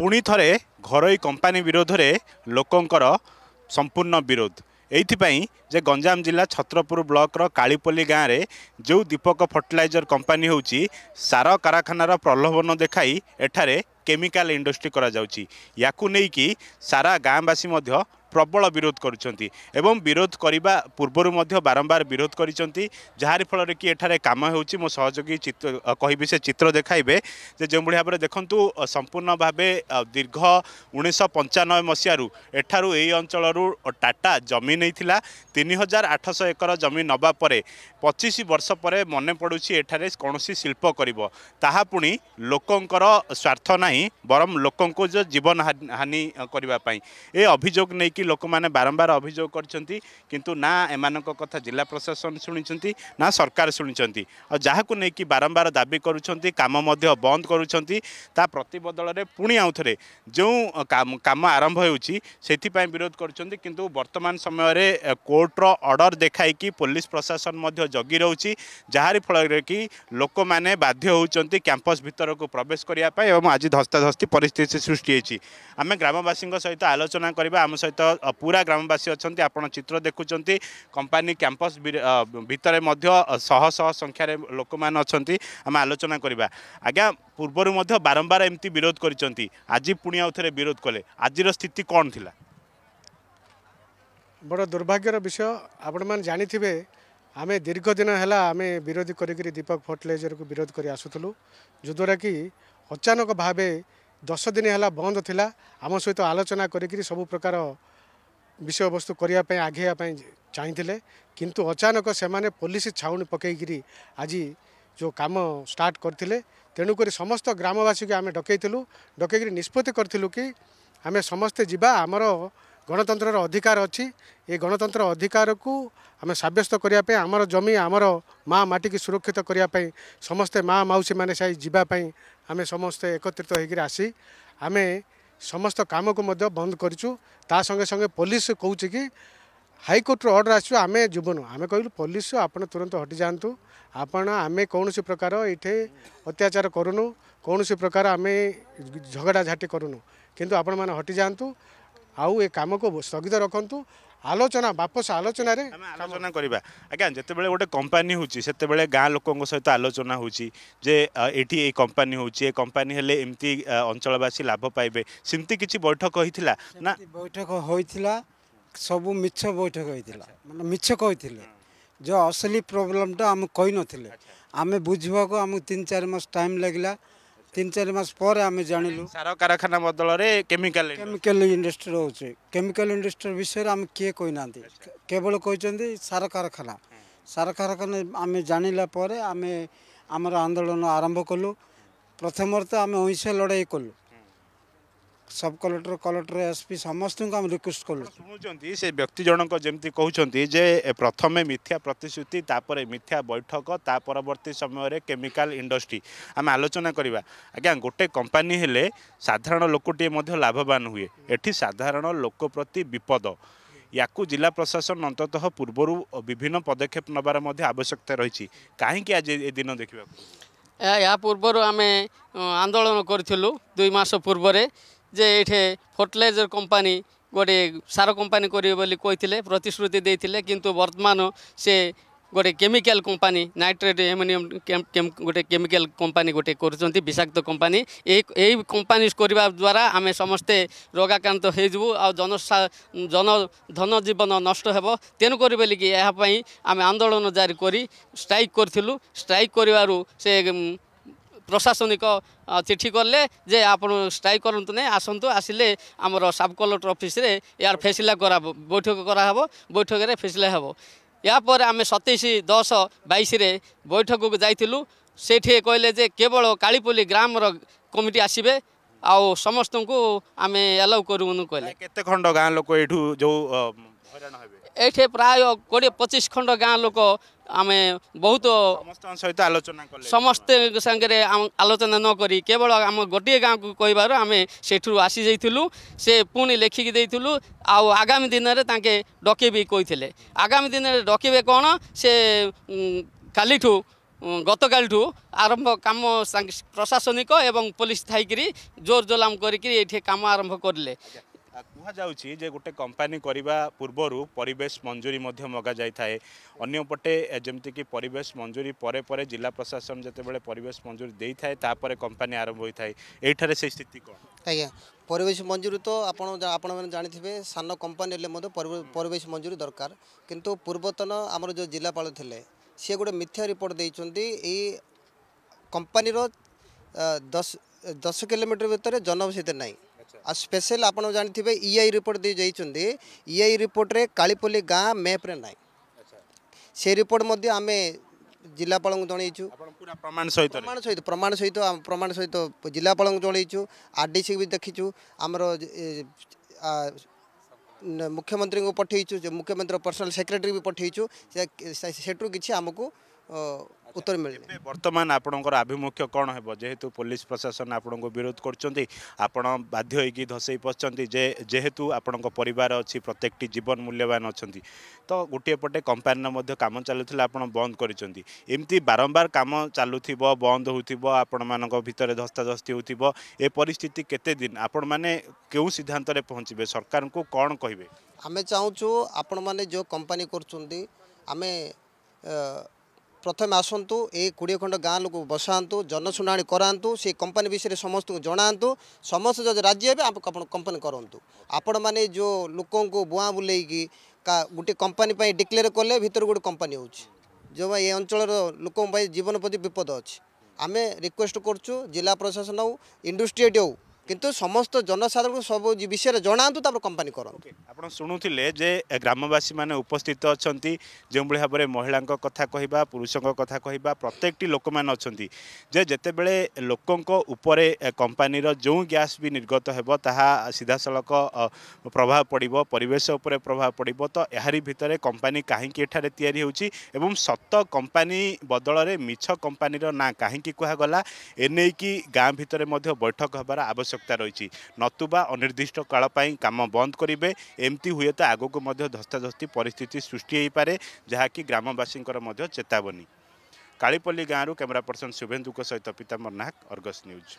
ପୁଣି ଥରେ ଘରୋଇ କମ୍ପାନୀ ବିରୋଧରେ ଲୋକଙ୍କର ସମ୍ପୂର୍ଣ୍ଣ ବିରୋଧ ଏଇଥିପାଇଁ ଯେ ଗଞ୍ଜାମ ଜିଲ୍ଲା ଛତ୍ରପୁର ବ୍ଲକର କାଳିପଲ୍ଲୀ ଗାଁରେ ଯେଉଁ ଦୀପକ ଫର୍ଟିଲାଇଜର କମ୍ପାନୀ ହେଉଛି ସାର କାରଖାନାର ପ୍ରଲୋଭନ ଦେଖାଇ ଏଠାରେ କେମିକାଲ ଇଣ୍ଡଷ୍ଟ୍ରି କରାଯାଉଛି ୟାକୁ ନେଇକି ସାରା ଗାଁବାସୀ ମଧ୍ୟ ପ୍ରବଳ ବିରୋଧ କରୁଛନ୍ତି ଏବଂ ବିରୋଧ କରିବା ପୂର୍ବରୁ ମଧ୍ୟ ବାରମ୍ବାର ବିରୋଧ କରିଛନ୍ତି ଯାହାରି ଫଳରେ କି ଏଠାରେ କାମ ହେଉଛି ମୁଁ ସହଯୋଗୀ ଚିତ୍ର କହିବି ସେ ଚିତ୍ର ଦେଖାଇବେ ଯେ ଯେଉଁଭଳି ଭାବରେ ଦେଖନ୍ତୁ ସମ୍ପୂର୍ଣ୍ଣ ଭାବେ ଦୀର୍ଘ ଉଣେଇଶହ ପଞ୍ଚାନବେ ମସିହାରୁ ଏଠାରୁ ଏହି ଅଞ୍ଚଳରୁ ଟାଟା ଜମି ନେଇଥିଲା ତିନି ହଜାର ଆଠଶହ ଏକର ଜମି ନେବା ପରେ ପଚିଶ ବର୍ଷ ପରେ ମନେ ପଡ଼ୁଛି ଏଠାରେ କୌଣସି ଶିଳ୍ପ କରିବ ତାହା ପୁଣି ଲୋକଙ୍କର ସ୍ୱାର୍ଥ ନାହିଁ ବରଂ ଲୋକଙ୍କୁ ଯେଉଁ ଜୀବନ ହାନି କରିବା ପାଇଁ ଏ ଅଭିଯୋଗ ନେଇକି କି ଲୋକମାନେ ବାରମ୍ବାର ଅଭିଯୋଗ କରିଛନ୍ତି କିନ୍ତୁ ନା ଏମାନଙ୍କ କଥା ଜିଲ୍ଲା ପ୍ରଶାସନ ଶୁଣିଛନ୍ତି ନା ସରକାର ଶୁଣିଛନ୍ତି ଆଉ ଯାହାକୁ ନେଇକି ବାରମ୍ବାର ଦାବି କରୁଛନ୍ତି କାମ ମଧ୍ୟ ବନ୍ଦ କରୁଛନ୍ତି ତା ପ୍ରତିବଦଳରେ ପୁଣି ଆଉଥରେ ଯେଉଁ କାମ ଆରମ୍ଭ ହେଉଛି ସେଥିପାଇଁ ବିରୋଧ କରୁଛନ୍ତି କିନ୍ତୁ ବର୍ତ୍ତମାନ ସମୟରେ କୋର୍ଟର ଅର୍ଡ଼ର ଦେଖାଇକି ପୋଲିସ ପ୍ରଶାସନ ମଧ୍ୟ ଜଗି ରହୁଛି ଯାହାରି ଫଳରେ କି ଲୋକମାନେ ବାଧ୍ୟ ହେଉଛନ୍ତି କ୍ୟାମ୍ପସ୍ ଭିତରକୁ ପ୍ରବେଶ କରିବା ପାଇଁ ଏବଂ ଆଜି ଧସ୍ତାଧସ୍ତି ପରିସ୍ଥିତି ସୃଷ୍ଟି ହୋଇଛି ଆମେ ଗ୍ରାମବାସୀଙ୍କ ସହିତ ଆଲୋଚନା କରିବା ଆମ ସହିତ পুরা গ্রামবাসী অনেক আপনার চিত্র দেখুম কোম্পানি ক্যাম্পস ভিতরে মধ্য শহ শহ সংখ্যার লোক মানে অনেক আমি আলোচনা করা আজ্ঞা পূর্বর মধ্য বারম্বার এমতি বিরোধ করেছেন আজ পুঁ আউথে বিরোধ কলে আজির স্থিতি কণ লা বড় দুর্ভাগ্যর বিষয় আপনার জাঁথিবে ଆମେ ଦୀର୍ଘ ଦିନ ହେଲା ଆମେ ବିରୋଧ କରିକିରି ଦୀପକ ଫର୍ଟିଲାଇଜରକୁ ବିରୋଧ କରି ଆସୁଥିଲୁ ଯଦ୍ୱାରା କି ଅଚାନକ ଭାବେ ଦଶ ଦିନ ହେଲା ବନ୍ଦ ଥିଲା ଆମ ସହିତ ଆଲୋଚନା କରିକିରି ସବୁ ପ୍ରକାର ବିଷୟବସ୍ତୁ କରିବା ପାଇଁ ଆଗେଇବା ପାଇଁ ଚାହିଁଥିଲେ କିନ୍ତୁ ଅଚାନକ ସେମାନେ ପୋଲିସ ଛାଉଣି ପକାଇକିରି ଆଜି ଯେଉଁ କାମ ଷ୍ଟାର୍ଟ କରିଥିଲେ ତେଣୁକରି ସମସ୍ତ ଗ୍ରାମବାସୀକୁ ଆମେ ଡକେଇଥିଲୁ ଡକେଇକିରି ନିଷ୍ପତ୍ତି କରିଥିଲୁ କି ଆମେ ସମସ୍ତେ ଯିବା ଆମର ଗଣତନ୍ତ୍ରର ଅଧିକାର ଅଛି ଏ ଗଣତନ୍ତ୍ର ଅଧିକାରକୁ ଆମେ ସାବ୍ୟସ୍ତ କରିବା ପାଇଁ ଆମର ଜମି ଆମର ମାଆ ମାଟିକି ସୁରକ୍ଷିତ କରିବା ପାଇଁ ସମସ୍ତେ ମାଆ ମାଉସୀମାନେ ସେ ଯିବା ପାଇଁ ଆମେ ସମସ୍ତେ ଏକତ୍ରିତ ହୋଇକରି ଆସି ଆମେ ସମସ୍ତ କାମକୁ ମଧ୍ୟ ବନ୍ଦ କରିଛୁ ତା ସଙ୍ଗେ ସଙ୍ଗେ ପୋଲିସ କହୁଛି କି ହାଇକୋର୍ଟର ଅର୍ଡ଼ର ଆସିବ ଆମେ ଯିବୁନୁ ଆମେ କହିଲୁ ପୋଲିସ ଆପଣ ତୁରନ୍ତ ହଟିଯାଆନ୍ତୁ ଆପଣ ଆମେ କୌଣସି ପ୍ରକାର ଏଇଠି ଅତ୍ୟାଚାର କରୁନୁ କୌଣସି ପ୍ରକାର ଆମେ ଝଗଡ଼ା ଝାଟି କରୁନୁ କିନ୍ତୁ ଆପଣମାନେ ହଟିଯାଆନ୍ତୁ ଆଉ ଏ କାମକୁ ସ୍ଥଗିତ ରଖନ୍ତୁ ଆଲୋଚନା ବାପସ ଆଲୋଚନାରେ ଆଲୋଚନା କରିବା ଆଜ୍ଞା ଯେତେବେଳେ ଗୋଟେ କମ୍ପାନୀ ହେଉଛି ସେତେବେଳେ ଗାଁ ଲୋକଙ୍କ ସହିତ ଆଲୋଚନା ହେଉଛି ଯେ ଏଠି ଏଇ କମ୍ପାନୀ ହେଉଛି ଏ କମ୍ପାନୀ ହେଲେ ଏମିତି ଅଞ୍ଚଳବାସୀ ଲାଭ ପାଇବେ ସେମିତି କିଛି ବୈଠକ ହୋଇଥିଲା ନା ବୈଠକ ହୋଇଥିଲା ସବୁ ମିଛ ବୈଠକ ହୋଇଥିଲା ମାନେ ମିଛ କହିଥିଲେ ଯେଉଁ ଅସଲି ପ୍ରୋବ୍ଲେମଟା ଆମେ କହିନଥିଲେ ଆମେ ବୁଝିବାକୁ ଆମକୁ ତିନି ଚାରି ମାସ ଟାଇମ୍ ଲାଗିଲା তিন চারি মাস পরে আমি জানিলু সার কারখানা বদলরে কেমিক্যাল কেমিক্যাল ইন্ডস্ট্রি রয়েছে কেমিক্যাল ইন্ডস্ট্রি বিষয়ে আমি কে কই না কেবল কিন্তু সার কারখানা সার কারখানা আমি জানিলা পরে আমি আমার আন্দোলন আরম্ভ কলু প্রথমত আমি অহিংসা লড়াই কলু ସବ୍ କଲେକ୍ଟର କଲେକ୍ଟର ଏସ୍ପି ସମସ୍ତଙ୍କୁ ଆମେ ରିକ୍ୱେଷ୍ଟ କଲୁ ଶୁଣୁଛନ୍ତି ସେ ବ୍ୟକ୍ତି ଜଣଙ୍କ ଯେମିତି କହୁଛନ୍ତି ଯେ ପ୍ରଥମେ ମିଥ୍ୟା ପ୍ରତିଶ୍ରୁତି ତାପରେ ମିଥ୍ୟା ବୈଠକ ତା ପରବର୍ତ୍ତୀ ସମୟରେ କେମିକାଲ ଇଣ୍ଡଷ୍ଟ୍ରି ଆମେ ଆଲୋଚନା କରିବା ଆଜ୍ଞା ଗୋଟେ କମ୍ପାନୀ ହେଲେ ସାଧାରଣ ଲୋକଟିଏ ମଧ୍ୟ ଲାଭବାନ ହୁଏ ଏଠି ସାଧାରଣ ଲୋକ ପ୍ରତି ବିପଦ ୟାକୁ ଜିଲ୍ଲା ପ୍ରଶାସନ ଅନ୍ତତଃ ପୂର୍ବରୁ ବିଭିନ୍ନ ପଦକ୍ଷେପ ନେବାର ମଧ୍ୟ ଆବଶ୍ୟକତା ରହିଛି କାହିଁକି ଆଜି ଏ ଦିନ ଦେଖିବାକୁ ଏହା ପୂର୍ବରୁ ଆମେ ଆନ୍ଦୋଳନ କରିଥିଲୁ ଦୁଇ ମାସ ପୂର୍ବରେ যে এঠে ফর্টিলাইজর কোম্পানি গোটে সার কোম্ପାনি କରିବେ ବୋଲି କହିଥିଲେ ପ୍ରତିଶ୍ରୁତି ଦେଇଥିଲେ କିନ୍ତୁ ବର୍ତ୍ତମାନ ସେ ଗୋଟେ କେମିକାଲ କୋମ୍ପାନୀ ନାଇଟ୍ରେଟ୍ ଏମିନିୟମ୍ ଗୋଟେ କେମିକାଲ କୋମ୍ପାନୀ ଗୋଟେ କରୁଛନ୍ତି ବିଷାକ୍ତ କୋମ୍ପାନୀ ଏଇ ଏଇ କୋମ୍ପାନୀ କରିବା ଦ୍ୱାରା ଆମେ ସମସ୍ତେ ରୋଗାକ୍ରାନ୍ତ ହେଇଯିବୁ ଆଉ ଜନ ଜନ ଧନଜୀବନ ନଷ୍ଟ ହେବ ତେଣୁ କରି ବୋଲିକି ଏହା ପାଇଁ ଆମେ ଆନ୍ଦୋଳନ ଜାରି କରି ଷ୍ଟ୍ରାଇକ୍ କରିଥିଲୁ ଷ୍ଟ୍ରାଇକ୍ କରିବାରୁ ସେ ପ୍ରଶାସନିକ ଚିଠି କଲେ ଯେ ଆପଣ ଷ୍ଟ୍ରାଇକ୍ କରନ୍ତୁ ନାହିଁ ଆସନ୍ତୁ ଆସିଲେ ଆମର ସାବ୍ କଲେକ୍ଟର ଅଫିସରେ ଏହାର ଫେସିଲା କରାହେବ ବୈଠକ କରାହେବ ବୈଠକରେ ଫେସିଲା ହେବ ଏହାପରେ ଆମେ ସତେଇଶ ଦଶ ବାଇଶରେ ବୈଠକକୁ ଯାଇଥିଲୁ ସେଠି କହିଲେ ଯେ କେବଳ କାଳିପୋଲି ଗ୍ରାମର କମିଟି ଆସିବେ ଆଉ ସମସ୍ତଙ୍କୁ ଆମେ ଆଲାଉ କରିବୁନି କହିଲେ କେତେ ଖଣ୍ଡ ଗାଁ ଲୋକ ଏଇଠୁ ଯେଉଁ ହଇରାଣ ହେବେ ଏଠି ପ୍ରାୟ କୋଡ଼ିଏ ପଚିଶ ଖଣ୍ଡ ଗାଁ ଲୋକ ଆମେ ବହୁତ ସହିତ ଆଲୋଚନା ସମସ୍ତେ ସାଙ୍ଗରେ ଆଲୋଚନା ନ କରି କେବଳ ଆମ ଗୋଟିଏ ଗାଁକୁ କହିବାରୁ ଆମେ ସେଠୁ ଆସିଯାଇଥିଲୁ ସେ ପୁଣି ଲେଖିକି ଦେଇଥିଲୁ ଆଉ ଆଗାମୀ ଦିନରେ ତାଙ୍କେ ଡକେଇବି କହିଥିଲେ ଆଗାମୀ ଦିନରେ ଡକେଇବେ କ'ଣ ସେ କାଲିଠୁ গতকালঠু আরম্ভ কাম প্রশাসনিক এবং পুলিশ থাইকি জোর জোলাম করি এটি কাম আরম্ভ করলে କୁହାଯାଉଛି ଯେ ଗୋଟେ କମ୍ପାନୀ କରିବା ପୂର୍ବରୁ ପରିବେଶ ମଞ୍ଜୁରୀ ମଧ୍ୟ ମଗାଯାଇଥାଏ ଅନ୍ୟପଟେ ଯେମିତିକି ପରିବେଶ ମଞ୍ଜୁରୀ ପରେ ପରେ ଜିଲ୍ଲା ପ୍ରଶାସନ ଯେତେବେଳେ ପରିବେଶ ମଞ୍ଜୁରୀ ଦେଇଥାଏ ତାପରେ କମ୍ପାନୀ ଆରମ୍ଭ ହୋଇଥାଏ ଏଇଠାରେ ସେଇ ସ୍ଥିତି କ'ଣ ଆଜ୍ଞା ପରିବେଶ ମଞ୍ଜୁରୀ ତ ଆପଣ ଆପଣମାନେ ଜାଣିଥିବେ ସାନ କମ୍ପାନୀ ହେଲେ ମଧ୍ୟ ପରିବେଶ ମଞ୍ଜୁରୀ ଦରକାର କିନ୍ତୁ ପୂର୍ବତନ ଆମର ଯେଉଁ ଜିଲ୍ଲାପାଳ ଥିଲେ ସିଏ ଗୋଟେ ମିଥ୍ୟା ରିପୋର୍ଟ ଦେଇଛନ୍ତି ଏଇ କମ୍ପାନୀର ଦଶ ଦଶ କିଲୋମିଟର ଭିତରେ ଜନବସତି ନାହିଁ ଆଉ ସ୍ପେଶାଲ ଆପଣ ଜାଣିଥିବେ ଇଆଇ ରିପୋର୍ଟ ଦେଇ ଯାଇଛନ୍ତି ଇଆଇ ରିପୋର୍ଟରେ କାଳିପଲ୍ଲୀ ଗାଁ ମ୍ୟାପ୍ରେ ନାହିଁ ସେ ରିପୋର୍ଟ ମଧ୍ୟ ଆମେ ଜିଲ୍ଲାପାଳଙ୍କୁ ଜଣେଇଛୁ ପ୍ରମାଣ ସହିତ ପ୍ରମାଣ ସହିତ ପ୍ରମାଣ ସହିତ ପ୍ରମାଣ ସହିତ ଜିଲ୍ଲାପାଳଙ୍କୁ ଜଣେଇଛୁ ଆର୍ ଡି ସି ବି ଦେଖିଛୁ ଆମର ମୁଖ୍ୟମନ୍ତ୍ରୀଙ୍କୁ ପଠେଇଛୁ ମୁଖ୍ୟମନ୍ତ୍ରୀ ପର୍ସନାଲ୍ ସେକ୍ରେଟାରୀ ବି ପଠେଇଛୁ ସେଠୁ କିଛି ଆମକୁ ଉତ୍ତର ମିଳିନି ବର୍ତ୍ତମାନ ଆପଣଙ୍କର ଆଭିମୁଖ୍ୟ କ'ଣ ହେବ ଯେହେତୁ ପୋଲିସ ପ୍ରଶାସନ ଆପଣଙ୍କୁ ବିରୋଧ କରୁଛନ୍ତି ଆପଣ ବାଧ୍ୟ ହୋଇକି ଧସେଇ ପଶିଛନ୍ତି ଯେ ଯେହେତୁ ଆପଣଙ୍କ ପରିବାର ଅଛି ପ୍ରତ୍ୟେକଟି ଜୀବନ ମୂଲ୍ୟବାନ ଅଛନ୍ତି ତ ଗୋଟିଏ ପଟେ କମ୍ପାନୀର ମଧ୍ୟ କାମ ଚାଲୁଥିଲା ଆପଣ ବନ୍ଦ କରିଛନ୍ତି ଏମିତି ବାରମ୍ବାର କାମ ଚାଲୁଥିବ ବନ୍ଦ ହେଉଥିବ ଆପଣମାନଙ୍କ ଭିତରେ ଧସ୍ତାଧସ୍ତି ହେଉଥିବ ଏ ପରିସ୍ଥିତି କେତେ ଦିନ ଆପଣମାନେ କେଉଁ ସିଦ୍ଧାନ୍ତରେ ପହଞ୍ଚିବେ ସରକାରଙ୍କୁ କ'ଣ କହିବେ ଆମେ ଚାହୁଁଛୁ ଆପଣମାନେ ଯେଉଁ କମ୍ପାନୀ କରୁଛନ୍ତି ଆମେ ପ୍ରଥମେ ଆସନ୍ତୁ ଏ କୋଡ଼ିଏ ଖଣ୍ଡ ଗାଁ ଲୋକକୁ ବସାନ୍ତୁ ଜନଶୁଣାଣି କରାନ୍ତୁ ସେ କମ୍ପାନୀ ବିଷୟରେ ସମସ୍ତଙ୍କୁ ଜଣାନ୍ତୁ ସମସ୍ତେ ଯଦି ରାଜି ହେବେ ଆପଣ କମ୍ପାନୀ କରନ୍ତୁ ଆପଣମାନେ ଯେଉଁ ଲୋକଙ୍କୁ ବୁଆଁ ବୁଲେଇକି ଗୋଟେ କମ୍ପାନୀ ପାଇଁ ଡିକ୍ଲେୟାର କଲେ ଭିତରେ ଗୋଟେ କମ୍ପାନୀ ହେଉଛି ଯେଉଁ ଏ ଅଞ୍ଚଳର ଲୋକଙ୍କ ପାଇଁ ଜୀବନ ପ୍ରତି ବିପଦ ଅଛି ଆମେ ରିକ୍ୱେଷ୍ଟ କରୁଛୁ ଜିଲ୍ଲା ପ୍ରଶାସନ ହଉ ଇଣ୍ଡଷ୍ଟ୍ରିଏଟ୍ ହଉ কিন্তু সমস্ত জনসাধারণ সব বিষয়ে জনাতু তারপরে কোম্পানি করতে আপনার শুণুলে যে গ্রামবাসী মানে উপস্থিত অনেক যেভাবে ভাবে মহিলা কথা কহা পুরুষ কথা কহা প্রত্যেকটি লোক মানে অনেক যে যেতবে লোক উপরে কোম্পানির যে গ্যাস বি নির্গত হব তাহা সিধাসলখ প্রভাব পড়ব পরিবেশ উপরে প্রভাব পড়ব তো এর ভিতরে কোম্পানি কাহিকি এখানে তৈরি হচ্ছে এবং সত কোম্পানি বদলরে মিছ কোম্পানির না কাহিকি কুহগলা এনে গাঁ ভিতরে বৈঠক হবার আবশ্যক ଆବଶ୍ୟକତା ରହିଛି ନତୁବା ଅନିର୍ଦ୍ଦିଷ୍ଟ କାଳ ପାଇଁ କାମ ବନ୍ଦ କରିବେ ଏମିତି ହୁଏତ ଆଗକୁ ମଧ୍ୟ ଧସ୍ତାଧସ୍ତି ପରିସ୍ଥିତି ସୃଷ୍ଟି ହୋଇପାରେ ଯାହାକି ଗ୍ରାମବାସୀଙ୍କର ମଧ୍ୟ ଚେତାବନୀ କାଳିପଲ୍ଲୀ ଗାଁରୁ କ୍ୟାମେରା ପର୍ସନ୍ ଶୁଭେନ୍ଦୁଙ୍କ ସହିତ ପିତାମ୍ବର ନାହକ ଅର୍ଗସ୍ ନ୍ୟୁଜ୍